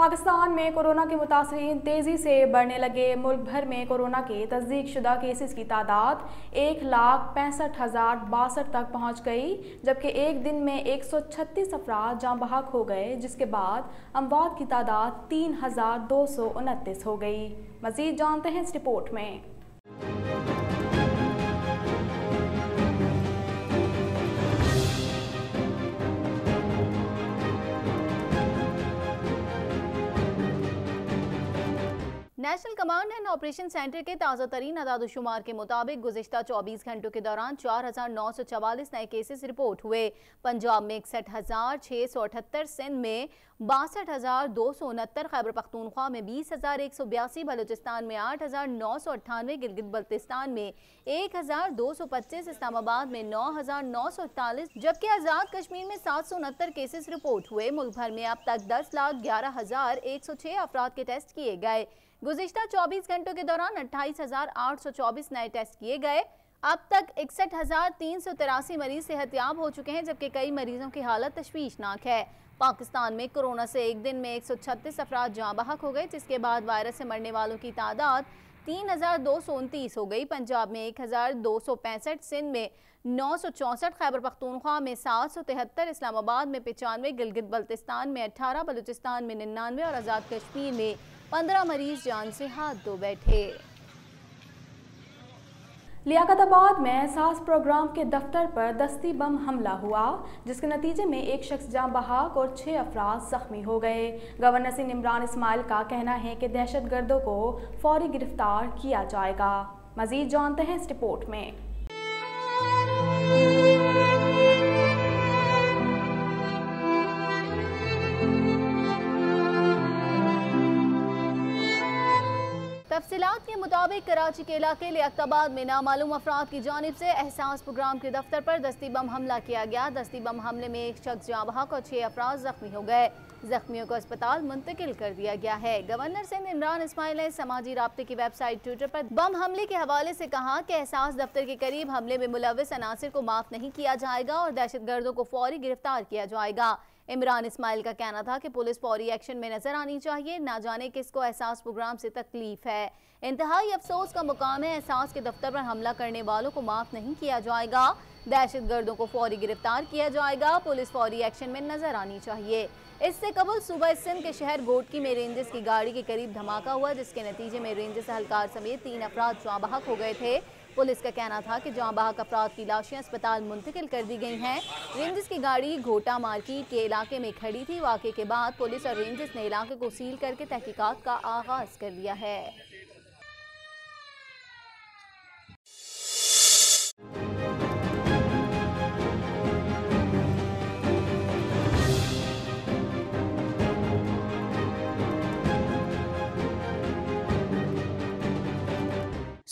पाकिस्तान में कोरोना के मुतासरी तेज़ी से बढ़ने लगे मुल्क भर में कोरोना के तस्दीक शुदा केसेस की तादाद एक लाख पैंसठ हज़ार बासठ तक पहुँच गई जबकि एक दिन में एक सौ छत्तीस अफराद जाँ बहक हो गए जिसके बाद अमवात की तादाद तीन हज़ार दो सौ उनतीस हो गई मज़ीद जानते हैं इस रिपोर्ट में national command and operation centre के ताज़ा तरीन अदादोशुमार के मुताबिक गुजशत 24 घंटों के दौरान 4,944 नए केसेस रिपोर्ट हुए पंजाब में इकसठ हज़ार छः सौ अठहत्तर सिंध में बासठ हज़ार दो सौ उनहत्तर खैबर पख्तूनख्वा में बीस हज़ार एक सौ बयासी बलोचिस्तान में आठ हज़ार नौ सौ अट्ठानवे गिलगित बल्तिस्तान में एक हज़ार दो सौ पच्चीस इस्लामाबाद में नौ हज़ार नौ सौ अड़तालीस जबकि आज़ाद कश्मीर में सात सौ उनहत्तर केसेस रिपोर्ट हुए मुल्क भर में अब तक दस लाख ग्यारह हज़ार एक सौ छः अफराद के टेस्ट किए गए गुजशत 24 घंटों के दौरान 28,824 नए टेस्ट किए गए अब तक इकसठ मरीज सेहतयाब हो चुके हैं जबकि कई मरीजों की हालत तश्वीशनाक है पाकिस्तान में कोरोना से एक दिन में 136 अफराद जहाँ बहक हो गए जिसके बाद वायरस से मरने वालों की तादाद तीन हज़ार दो सौ उनतीस हो गई पंजाब में एक हज़ार दो सौ पैंसठ सिंध में नौ सौ चौंसठ खैबर पख्तूनख्वा में सात सौ तिहत्तर इस्लामाबाद में पचानवे गिलगित बल्तिस्तान में अठारह बलूचिस्तान में निन्यानवे और आज़ाद कश्मीर में पंद्रह मरीज जान से हाथ धो बैठे लियाकताबाद में एहसास प्रोग्राम के दफ्तर पर दस्ती बम हमला हुआ जिसके नतीजे में एक शख्स जाँ बहाक और छः अफराज जख्मी हो गए गवर्नर सिंह इमरान इसमाइल का कहना है कि दहशत गर्दों को फौरी गिरफ्तार किया जाएगा मजीद जानते हैं इस रिपोर्ट में मालूम के मुताबिक कराची के इलाके लियाबाद में नामालूम अफराद की जानब से एहसास प्रोग्राम के दफ्तर पर दस्ती बम हमला किया गया दस्ती बम हमले में एक शख्स जहाँ बहक और छह अफराद जख्मी हो गए जख्मियों को अस्पताल मुंतकिल कर दिया गया है गवर्नर से इमरान इसमाइल ने समाजी रबते की वेबसाइट ट्विटर पर बम हमले के हवाले से कहा कि एहसास दफ्तर के करीब हमले में मुलविस अनासर को माफ नहीं किया जाएगा और दहशत गर्दों को फौरी गिरफ्तार किया जाएगा इमरान इस्माइल का कहना था कि पुलिस फौरी एक्शन में नजर आनी चाहिए ना जाने किसको एहसास प्रोग्राम से तकलीफ है इंतहाई अफसोस का मुकाम है एहसास के दफ्तर पर हमला करने वालों को माफ नहीं किया जाएगा दहशत गर्दों को फौरी गिरफ्तार किया जाएगा पुलिस फौरी एक्शन में नजर आनी चाहिए इससे कबल सुबह सिंध के शहर गोटकी में रेंजर्स की गाड़ी के करीब धमाका हुआ जिसके नतीजे में रेंजर्स अहलकार समेत तीन अफराद जाँबाहक हो गए थे पुलिस का कहना था कि बाहक अफराद की लाशें अस्पताल मुंतकिल कर दी गई हैं रेंजर्स की गाड़ी घोटा मार्केट के इलाके में खड़ी थी वाकई के बाद पुलिस और रेंजर्स ने इलाके को सील करके तहकीकात का आगाज कर दिया है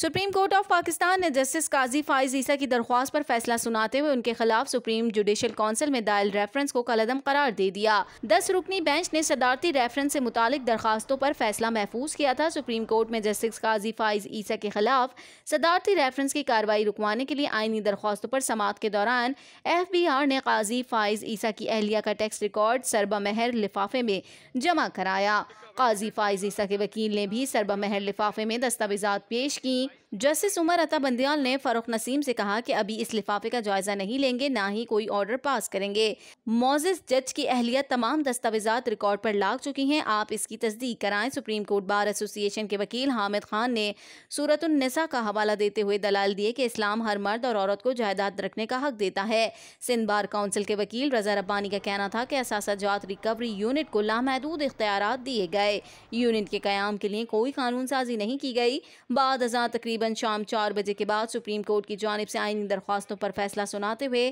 सुप्रीम कोर्ट ऑफ पाकिस्तान ने जस्टिस काजी फाइज ईसा की दरख्वास्त पर फैसला सुनाते हुए उनके खिलाफ सुप्रीम जुडिशल काउंसिल में दायर रेफरेंस को कलदम करार दे दिया दस रुकनी बेंच ने सदारती रेफरेंस से मुतालिक दरखास्तों पर फैसला महफूज किया था सुप्रीम कोर्ट में जस्टिस काजी फाइज ईसा के खिलाफ सदारती रेफरेंस की कार्रवाई रुकवाने के लिए आइनी दरख्वास्तों पर समात के दौरान एफ बी आर ने काजी फाइज ईसा की अहलिया का टैक्स रिकॉर्ड सरबा महर लिफाफे में जमा कराया काजी फायज ईसा के वकील ने भी सरबा महल लिफाफे में दस्तावेजा पेश की जस्टिस उमर अता बंदियाल ने फरुख नसीम से कहा कि अभी इस लिफाफे का जायजा नहीं लेंगे ना ही कोई ऑर्डर पास करेंगे मोजिस जज की अहलियत तमाम दस्तावेजा रिकॉर्ड पर लाग चुकी हैं आप इसकी तस्दीक कराएं सुप्रीम कोर्ट बार एसोसिएशन के वकील हामिद खान ने सूरत नसा का हवाला देते हुए दलाल दिए कि इस्लाम हर मर्द और औरत को जायदाद रखने का हक देता है सिंध बार काउंसिल के वकील रजा रब्बानी का कहना था कि जात रिकवरी यूनिट को लामहदूद इख्तियार दिए गए यूनिट के क्याम के लिए कोई कानून साजी नहीं की गई बाद तकरीब तकरीबन शाम चार बजे के बाद सुप्रीम कोर्ट की जानब से आइनी दरख्वास्तों पर फैसला सुनाते हुए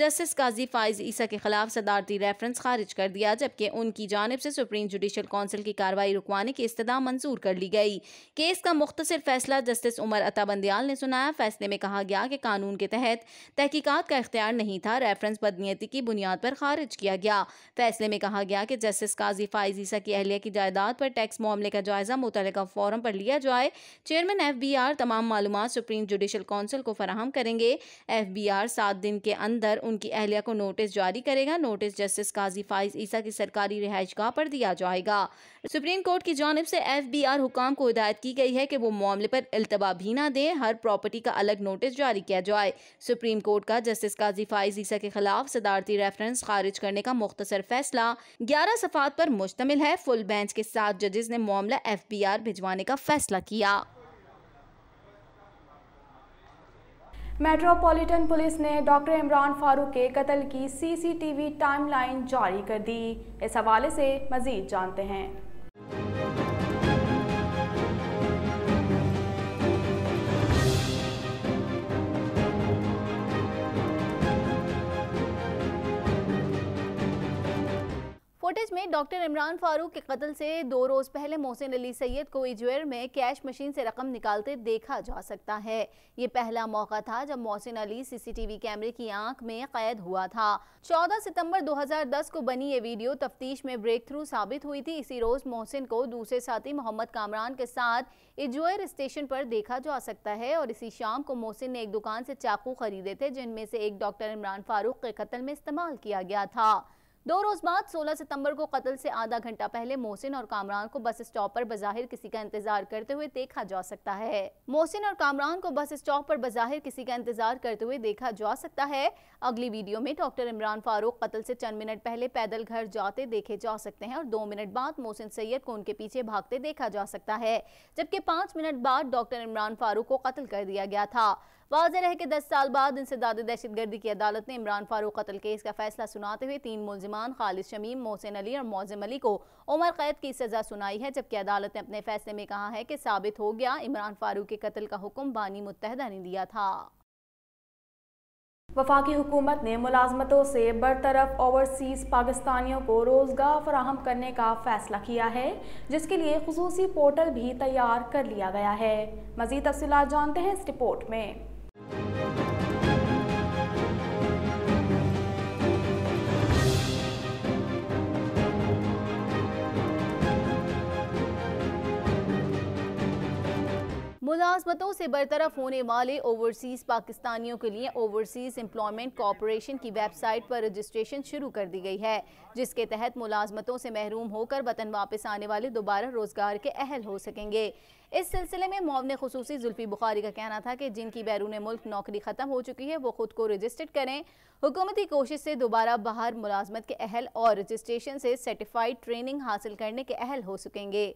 जस्टिस काजी फाइज ईसा के खिलाफ सदारती रेफरेंस खारिज कर दिया जबकि उनकी जानब से सुप्रीम जुडिशल कौंसिल की कार्रवाई रुकवाने की इस्तः मंजूर कर ली गई केस का मुख्तर फैसला जस्टिस उमर अताबंदियाल ने सुनाया फैसले में कहा गया कि कानून के तहत तहकीकत का इख्तियार नहीं था रेफरेंस बदनीति की बुनियाद पर खारिज किया गया फैसले में कहा गया कि जस्टिस काजी फाइज ईसा की अहलिया की जायदाद पर टैक्स मामले का जायजा मुतल फॉरम पर लिया जाए चेयरमैन एफ बी आर तमाम मालूम सुप्रीम जुडिशल काउंसिल को फराहम करेंगे एफ सात दिन के अंदर उनकी अहलिया को नोटिस जारी करेगा नोटिस जस्टिस काजी फाइज ईसा की सरकारी रिहाइशगाह पर दिया जाएगा सुप्रीम कोर्ट की जानब से एफ बी आर हुकाम को हिदायत की गई है कि वो मामले पर अल्तबा भी ना दें हर प्रॉपर्टी का अलग नोटिस जारी किया जाए सुप्रीम कोर्ट का जस्टिस काजी फाइज ईसा के खिलाफ सदारती रेफरेंस खारिज करने का मुख्तसर फैसला ग्यारह सफात पर मुश्तमिल है फुल बेंच के सात जजेस ने मामला एफ बी आर भिजवाने का फैसला किया मेट्रोपॉलिटन पुलिस ने डॉक्टर इमरान फारूक के कत्ल की सीसीटीवी टाइमलाइन जारी कर दी इस हवाले से मजीद जानते हैं न्यूज में डॉक्टर इमरान फारूक के कत्ल से दो रोज पहले मोहसिन अली सैयद को इजवेर में कैश मशीन से रकम निकालते देखा जा सकता है ये पहला मौका था जब मोहसिन अली सीसीटीवी कैमरे की आंख में कैद हुआ था 14 सितंबर 2010 को बनी ये वीडियो तफ्तीश में ब्रेक थ्रू साबित हुई थी इसी रोज मोहसिन को दूसरे साथी मोहम्मद कामरान के साथ इजवेर स्टेशन पर देखा जा सकता है और इसी शाम को मोहसिन ने एक दुकान से चाकू खरीदे थे जिनमें से एक डॉक्टर इमरान फारूक के कत्ल में इस्तेमाल किया गया था दो रोज बाद 16 सितंबर को कत्ल से आधा घंटा पहले मोहसिन और कामरान को बस स्टॉप पर बजाहिर किसी का इंतजार करते हुए देखा जा सकता है मोहसिन और कामरान को बस स्टॉप पर बजाहिर किसी का इंतजार करते हुए देखा जा सकता है अगली वीडियो में डॉक्टर इमरान फारूक कत्ल से चंद मिनट पहले पैदल घर जाते देखे जा सकते हैं और दो मिनट बाद मोहसिन सैयद को उनके पीछे भागते देखा जा सकता है जबकि पांच मिनट बाद डॉक्टर इमरान फारूक को कत्ल कर दिया गया था वाजह है कि दस साल बाद इंसदाद दहशत गर्दी की अदालत ने इमरान फारूक कतल केस का फैसला सुनाते हुए तीन मुलजमान खालिद शमीम मोहसिन अली और मोजिम अली को उमर कैद की सजा सुनाई है जबकि अदालत ने अपने फैसले में कहा है कि साबित हो गया इमरान फारूक के कत्ल का हुक्म बानी मुतहदा ने दिया था वफाकी हुकूमत ने मुलाजमतों से बरतरफ ओवरसीज़ पाकिस्तानियों को रोज़गार फराहम करने का फैसला किया है जिसके लिए खसूसी पोर्टल भी तैयार कर लिया गया है मज़ीद तफसलत जानते हैं इस रिपोर्ट में मुलाजमतों से बरतरफ होने वाले ओवरसीज़ पाकिस्तानियों के लिए ओवरसीज़ एम्प्लॉयमेंट कॉरपोरेशन की वेबसाइट पर रजिस्ट्रेशन शुरू कर दी गई है जिसके तहत मुलाजमतों से महरूम होकर वतन वापस आने वाले दोबारा रोज़गार के अहल हो सकेंगे इस सिलसिले में मुआवन खसूसी जुल्फी बुखारी का कहना था कि जिनकी बैरून मुल्क नौकरी ख़त्म हो चुकी है वो ख़ुद को रजिस्टर्ड करें हुकूमती कोशिश से दोबारा बाहर मुलाजमत के अहल और रजिस्ट्रेशन से सर्टिफाइड ट्रेनिंग हासिल करने के अहल हो सकेंगे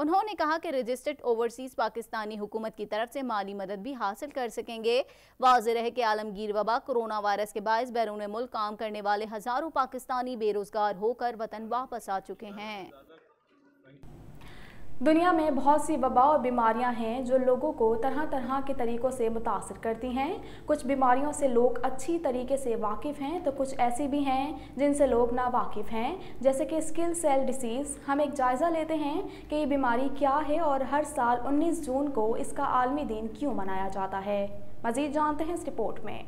उन्होंने कहा कि रजिस्टर्ड ओवरसीज पाकिस्तानी हुकूमत की तरफ से माली मदद भी हासिल कर सकेंगे वाज है कि आलमगीर वबा कोरोना वायरस के बायस बैरून मुल्क काम करने वाले हज़ारों पाकिस्तानी बेरोजगार होकर वतन वापस आ चुके हैं दुनिया में बहुत सी वबा और बीमारियां हैं जो लोगों को तरह तरह के तरीक़ों से मुतासर करती हैं कुछ बीमारियों से लोग अच्छी तरीके से वाकिफ़ हैं तो कुछ ऐसी भी हैं जिनसे लोग वाकिफ हैं जैसे कि स्किल सेल डिसीज़ हम एक जायज़ा लेते हैं कि ये बीमारी क्या है और हर साल 19 जून को इसका आलमी दिन क्यों मनाया जाता है मज़ीद जानते हैं इस रिपोर्ट में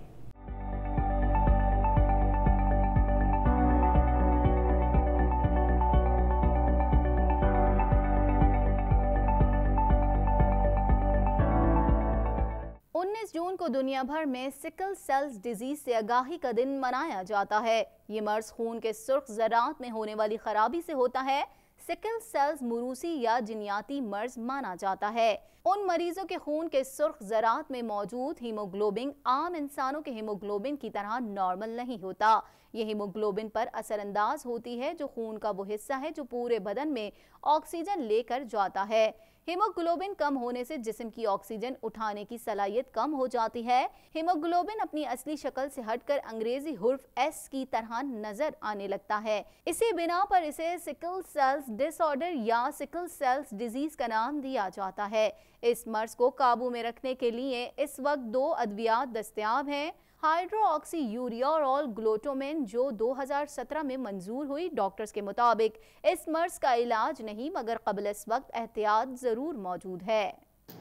जून को दुनिया भर में सिकल सेल्स डिजीज से आगाही का दिन मनाया जाता है ये मर्ज खून के सुर्ख जरात में होने वाली खराबी से होता है सिकल सेल्स मुरूसी या जिनियाती मर्ज माना जाता है उन मरीजों के खून के सुर्ख जरात में मौजूद हीमोग्लोबिन आम इंसानों के हीमोग्लोबिन की तरह नॉर्मल नहीं होता यह हीमोग्लोबिन पर असरअंदाज होती है जो खून का वो हिस्सा है जो पूरे बदन में ऑक्सीजन लेकर जाता है हीमोग्लोबिन कम होने से जिसम की ऑक्सीजन उठाने की सलाहियत कम हो जाती है हीमोग्लोबिन अपनी असली शक्ल से हटकर अंग्रेजी हुर्फ एस की तरह नजर आने लगता है इसी बिना पर इसे सिकल सेल्स डिसऑर्डर या सिकल सेल्स डिजीज का नाम दिया जाता है इस मर्ज को काबू में रखने के लिए इस वक्त दो अद्वियात दस्तियाब हैं हाइड्रोक्सी यूरिया और ऑल ग्लोटोमेन जो 2017 में मंजूर हुई डॉक्टर्स के मुताबिक इस मर्ज का इलाज नहीं मगर कबल इस वक्त एहतियात ज़रूर मौजूद है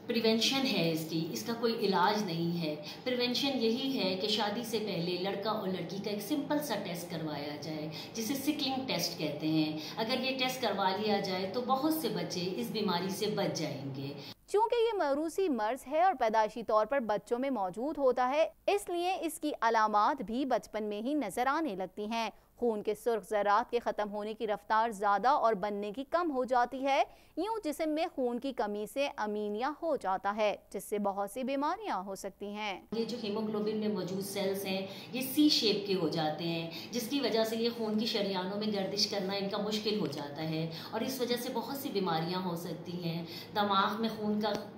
प्रिवेंशन है इसकी इसका कोई इलाज नहीं है प्रिवेंशन यही है कि शादी से पहले लड़का और लड़की का एक सिंपल सा टेस्ट करवाया जाए जिसे सिकलिंग टेस्ट कहते हैं अगर ये टेस्ट करवा लिया जाए तो बहुत से बच्चे इस बीमारी से बच जाएंगे चूंकि ये मरूसी मर्ज है और पैदाशी तौर पर बच्चों में मौजूद होता है इसलिए इसकी अलामत भी बचपन में ही नजर आने लगती हैं खून के सुर्ख ज़रात के ख़त्म होने की रफ्तार ज़्यादा और बनने की कम हो जाती है यूं जिसम में खून की कमी से अमीनिया हो जाता है जिससे बहुत सी बीमारियां हो सकती हैं ये जो हीमोग्लोबिन में मौजूद सेल्स हैं ये सी शेप के हो जाते हैं जिसकी वजह से ये खून की शरियानों में गर्दिश करना इनका मुश्किल हो जाता है और इस वजह से बहुत सी बीमारियाँ हो सकती हैं दमाग में खून उनका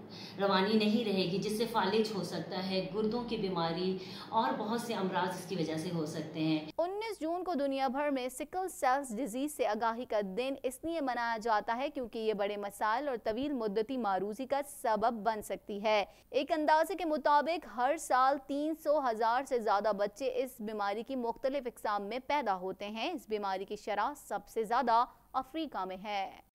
रवानी नहीं रहेगी जिससे फालिज हो सकता है गुर्दों की बीमारी और बहुत से अमराज इसकी वजह से हो सकते हैं 19 जून को दुनिया भर में सिकल सेल्स डिजीज से आगाही का दिन इसलिए मनाया जाता है क्योंकि ये बड़े मसाइल और तवील मुद्दती मारूजी का सबब बन सकती है एक अंदाजे के मुताबिक हर साल तीन सौ हजार से ज्यादा बच्चे इस बीमारी की मुख्तलिफ इकसाम में पैदा होते हैं इस बीमारी की शराह सबसे ज्यादा अफ्रीका में है